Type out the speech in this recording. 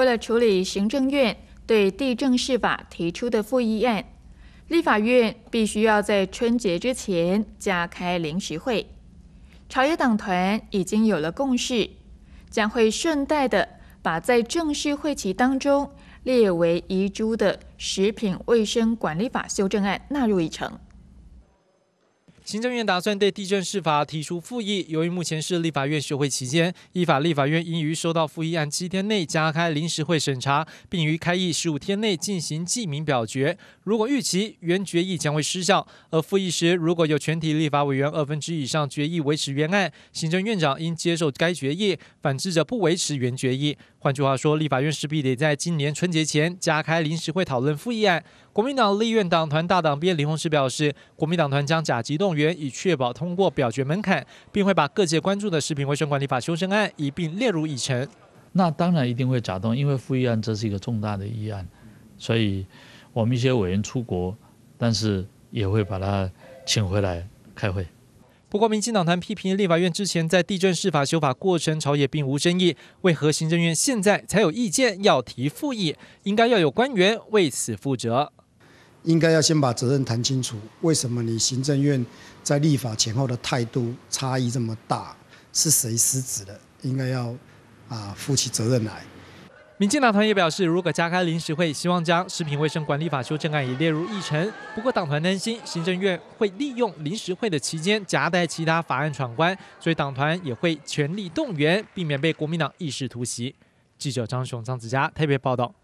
为了处理行政院对地政事法提出的复议案，立法院必须要在春节之前加开临时会。朝野党团已经有了共识，将会顺带的把在正式会期当中列为遗珠的食品卫生管理法修正案纳入议程。行政院打算对地震释法提出复议，由于目前是立法院休会期间，依法立法院应于收到复议案七天内加开临时会审查，并于开议十五天内进行记名表决。如果逾期，原决议将会失效。而复议时，如果有全体立法委员二分之以上决议维持原案，行政院长应接受该决议；反之，则不维持原决议。换句话说，立法院势必得在今年春节前加开临时会讨论复议案。国民党立院党团大党鞭林鸿石表示，国民党团将假级动员，以确保通过表决门槛，并会把各界关注的食品卫生管理法修正案一并列入议程。那当然一定会假动，因为复议案这是一个重大的议案，所以我们一些委员出国，但是也会把他请回来开会。不过，民进党团批评立法院之前在地震释法修法过程，朝野并无争议，为何行政院现在才有意见要提复议？应该要有官员为此负责。应该要先把责任谈清楚。为什么你行政院在立法前后的态度差异这么大？是谁失职的？应该要啊负起责任来。民进党团也表示，如果加开临时会，希望将《食品卫生管理法》修正案也列入议程。不过，党团担心行政院会利用临时会的期间夹带其他法案闯关，所以党团也会全力动员，避免被国民党一时突袭。记者张雄、张子佳特别报道。